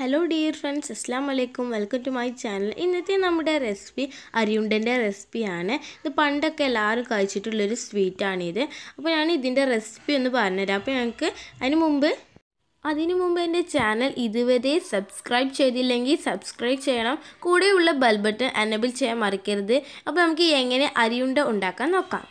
hello dear friends അസ്ലാം വലൈക്കും welcome to my channel ഇന്നത്തെ നമ്മുടെ റെസിപ്പി അരിയുണ്ടൻ്റെ റെസിപ്പിയാണ് ഇത് പണ്ടൊക്കെ എല്ലാവരും കഴിച്ചിട്ടുള്ളൊരു സ്വീറ്റാണിത് അപ്പോൾ ഞാൻ ഇതിൻ്റെ റെസിപ്പി ഒന്ന് പറഞ്ഞുതരാം അപ്പോൾ ഞങ്ങൾക്ക് അതിന് മുമ്പ് അതിനു മുമ്പ് എൻ്റെ ചാനൽ ഇതുവരെ സബ്സ്ക്രൈബ് ചെയ്തില്ലെങ്കിൽ സബ്സ്ക്രൈബ് ചെയ്യണം കൂടെയുള്ള ബെൽ ബട്ടൺ എനബിൾ ചെയ്യാൻ മറക്കരുത് അപ്പോൾ നമുക്ക് എങ്ങനെ അരിയുണ്ട ഉണ്ടാക്കാൻ നോക്കാം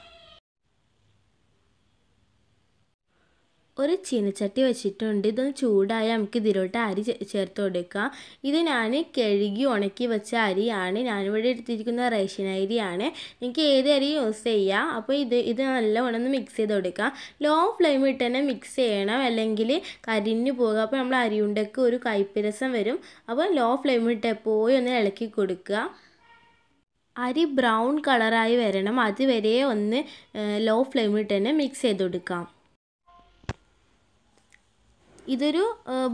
ഒരു ചീനച്ചട്ടി വെച്ചിട്ടുണ്ട് ഇതൊന്ന് ചൂടായ നമുക്ക് ഇതിലോട്ട് അരി ചേർത്ത് കൊടുക്കാം ഇത് ഞാൻ കഴുകി ഉണക്കി വെച്ച അരിയാണ് ഞാനിവിടെ എടുത്തിരിക്കുന്ന റേഷൻ അരിയാണ് എനിക്ക് ഏത് അരി യൂസ് ചെയ്യാം അപ്പോൾ ഇത് ഇത് നല്ലവണ്ണം ഒന്ന് മിക്സ് ചെയ്ത് കൊടുക്കാം ലോ ഫ്ലെയിമിൽ ഇട്ട് തന്നെ മിക്സ് ചെയ്യണം അല്ലെങ്കിൽ കരിഞ്ഞു പോകുക അപ്പോൾ നമ്മൾ അരിയുണ്ടക്ക് ഒരു കൈപ്പിരസം വരും അപ്പോൾ ലോ ഫ്ലെയിമിൽ ഇട്ട് എപ്പോഴും ഒന്ന് ഇളക്കി കൊടുക്കുക അരി ബ്രൗൺ കളറായി വരണം അതുവരെ ഒന്ന് ലോ ഫ്ലെയിമിൽ തന്നെ മിക്സ് ചെയ്ത് കൊടുക്കാം ഇതൊരു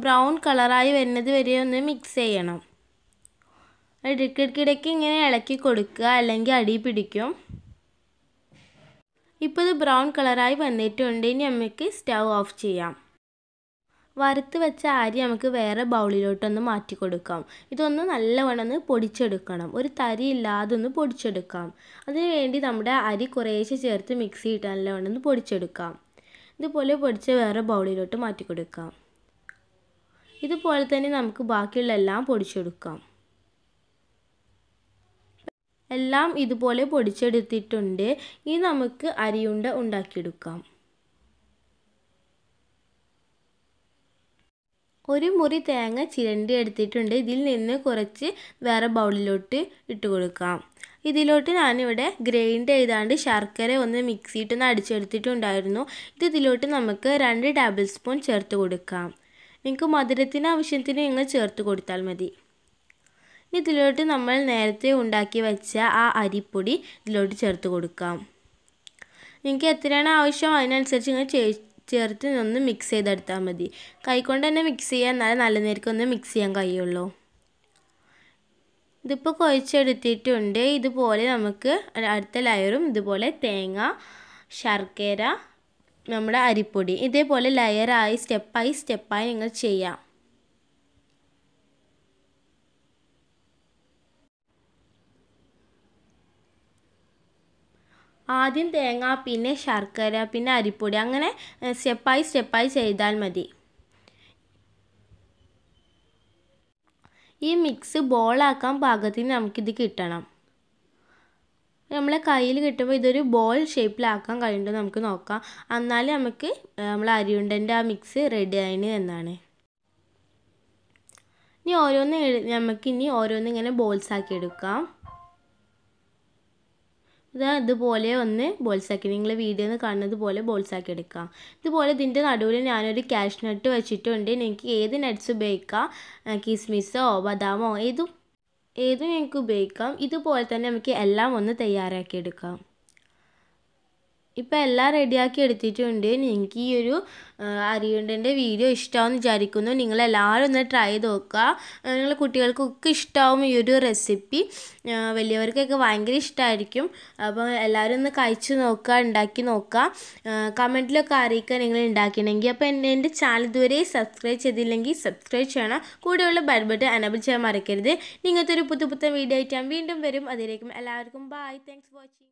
ബ്രൗൺ കളറായി വരുന്നത് വരെ ഒന്ന് മിക്സ് ചെയ്യണം ഇടയ്ക്കിടയ്ക്ക് ഇങ്ങനെ ഇളക്കി കൊടുക്കുക അല്ലെങ്കിൽ അടി പിടിക്കും ഇപ്പോൾ ഇത് ബ്രൗൺ കളറായി വന്നിട്ടുണ്ട് ഇനി നമുക്ക് സ്റ്റൗ ഓഫ് ചെയ്യാം വറുത്ത് വെച്ച അരി നമുക്ക് വേറെ ബൗളിലോട്ടൊന്ന് മാറ്റി കൊടുക്കാം ഇതൊന്ന് നല്ലവണ്ണം ഒന്ന് പൊടിച്ചെടുക്കണം ഒരു തരി ഇല്ലാതെ ഒന്ന് പൊടിച്ചെടുക്കാം അതിനുവേണ്ടി നമ്മുടെ അരി കുറേശ്ശെ ചേർത്ത് മിക്സിയിട്ട് നല്ലവണ്ണം ഒന്ന് പൊടിച്ചെടുക്കാം ഇതുപോലെ പൊടിച്ച് വേറെ ബൗളിലോട്ട് മാറ്റി കൊടുക്കാം ഇതുപോലെ തന്നെ നമുക്ക് ബാക്കിയുള്ള എല്ലാം പൊടിച്ചെടുക്കാം എല്ലാം ഇതുപോലെ പൊടിച്ചെടുത്തിട്ടുണ്ട് ഇനി നമുക്ക് അരിയുണ്ട ഉണ്ടാക്കിയെടുക്കാം ഒരു മുറി തേങ്ങ ചിരണ്ടി എടുത്തിട്ടുണ്ട് ഇതിൽ നിന്ന് കുറച്ച് വേറെ ബൗളിലോട്ട് ഇട്ട് കൊടുക്കാം ഇതിലോട്ട് ഞാനിവിടെ ഗ്രൈൻഡ് ചെയ്താണ്ട് ശർക്കര ഒന്ന് മിക്സിയിട്ടൊന്ന് അടിച്ചെടുത്തിട്ടുണ്ടായിരുന്നു ഇത് ഇതിലോട്ട് നമുക്ക് രണ്ട് ടേബിൾ സ്പൂൺ ചേർത്ത് കൊടുക്കാം നിങ്ങൾക്ക് മധുരത്തിന് ആവശ്യത്തിന് നിങ്ങൾ ചേർത്ത് കൊടുത്താൽ മതി ഇനി ഇതിലോട്ട് നമ്മൾ നേരത്തെ ഉണ്ടാക്കി വെച്ച ആ അരിപ്പൊടി ഇതിലോട്ട് ചേർത്ത് കൊടുക്കാം നിങ്ങൾക്ക് എത്രയാണ് ആവശ്യം അതിനനുസരിച്ച് നിങ്ങൾ ചേർത്ത് ഒന്ന് മിക്സ് ചെയ്തെടുത്താൽ മതി കൈകൊണ്ട് തന്നെ മിക്സ് ചെയ്യാൻ നല്ല നല്ല ഒന്ന് മിക്സ് ചെയ്യാൻ കഴിയുള്ളൂ ഇതിപ്പോൾ കുഴച്ചെടുത്തിട്ടുണ്ട് ഇതുപോലെ നമുക്ക് അടുത്ത ലയറും ഇതുപോലെ തേങ്ങ ശർക്കര നമ്മുടെ അരിപ്പൊടി ഇതേപോലെ ലെയറായി സ്റ്റെപ്പായി സ്റ്റെപ്പായി നിങ്ങൾ ചെയ്യാം ആദ്യം തേങ്ങ പിന്നെ ശർക്കര പിന്നെ അരിപ്പൊടി അങ്ങനെ സ്റ്റെപ്പായി സ്റ്റെപ്പായി ചെയ്താൽ മതി ഈ മിക്സ് ബോളാക്കാൻ പാകത്തിന് നമുക്കിത് കിട്ടണം നമ്മളെ കയ്യിൽ കിട്ടുമ്പോൾ ഇതൊരു ബോൾ ഷേപ്പിലാക്കാൻ കഴിയുമ്പോൾ നമുക്ക് നോക്കാം എന്നാലും നമുക്ക് നമ്മൾ അരിയുണ്ടൻ്റെ ആ മിക്സ് റെഡി ആയിന് എന്നാണ് ഇനി ഓരോന്ന് നമുക്കിനി ഓരോന്ന് ഇങ്ങനെ ബോൾസ് ആക്കി എടുക്കാം ഇതാ ഇതുപോലെ ഒന്ന് ബോൾസാക്കി നിങ്ങൾ വീഡിയോ നിന്ന് കാണുന്നത് പോലെ ബോൾസാക്കി എടുക്കാം ഇതുപോലെ ഇതിൻ്റെ നടുവിൽ ഞാനൊരു ക്യാഷ് നട്ട് വെച്ചിട്ടുണ്ട് നിങ്ങൾക്ക് ഏത് നട്ട്സ് ഉപയോഗിക്കാം കിസ്മിസോ ബദാമോ ഏതും ഏതും ഞങ്ങൾക്ക് ഉപയോഗിക്കാം ഇതുപോലെ തന്നെ നമുക്ക് എല്ലാം ഒന്ന് തയ്യാറാക്കി എടുക്കാം ഇപ്പം എല്ലാം റെഡിയാക്കി എടുത്തിട്ടുണ്ട് നിങ്ങൾക്ക് ഈ ഒരു അരിയുണ്ടൻ്റെ വീഡിയോ ഇഷ്ടമാകുമെന്ന് വിചാരിക്കുന്നു നിങ്ങൾ എല്ലാവരും ഒന്ന് ട്രൈ ചെയ്ത് നോക്കുക നിങ്ങൾ കുട്ടികൾക്കൊക്കെ ഇഷ്ടമാവും ഈ ഒരു റെസിപ്പി വലിയവർക്കൊക്കെ ഭയങ്കര ഇഷ്ടമായിരിക്കും അപ്പോൾ എല്ലാവരും ഒന്ന് കഴിച്ച് നോക്കുക ഉണ്ടാക്കി നോക്കുക കമൻറ്റിലൊക്കെ അറിയിക്കുക നിങ്ങൾ ഉണ്ടാക്കിയിട്ടുണ്ടെങ്കിൽ അപ്പോൾ എൻ്റെ എൻ്റെ ചാനൽ ഇതുവരെ സബ്സ്ക്രൈബ് ചെയ്തില്ലെങ്കിൽ സബ്സ്ക്രൈബ് ചെയ്യണം കൂടെയുള്ള ബെൽ ബട്ടൺ അനബിൾ ചെയ്യാൻ മറക്കരുത് നിങ്ങൾക്കൊരു പുതു പുത്തൻ വീഡിയോ ആയിട്ട് ഞാൻ വീണ്ടും വരും അതിലേക്കും എല്ലാവർക്കും ബൈ താങ്ക്സ് വാച്ചിങ്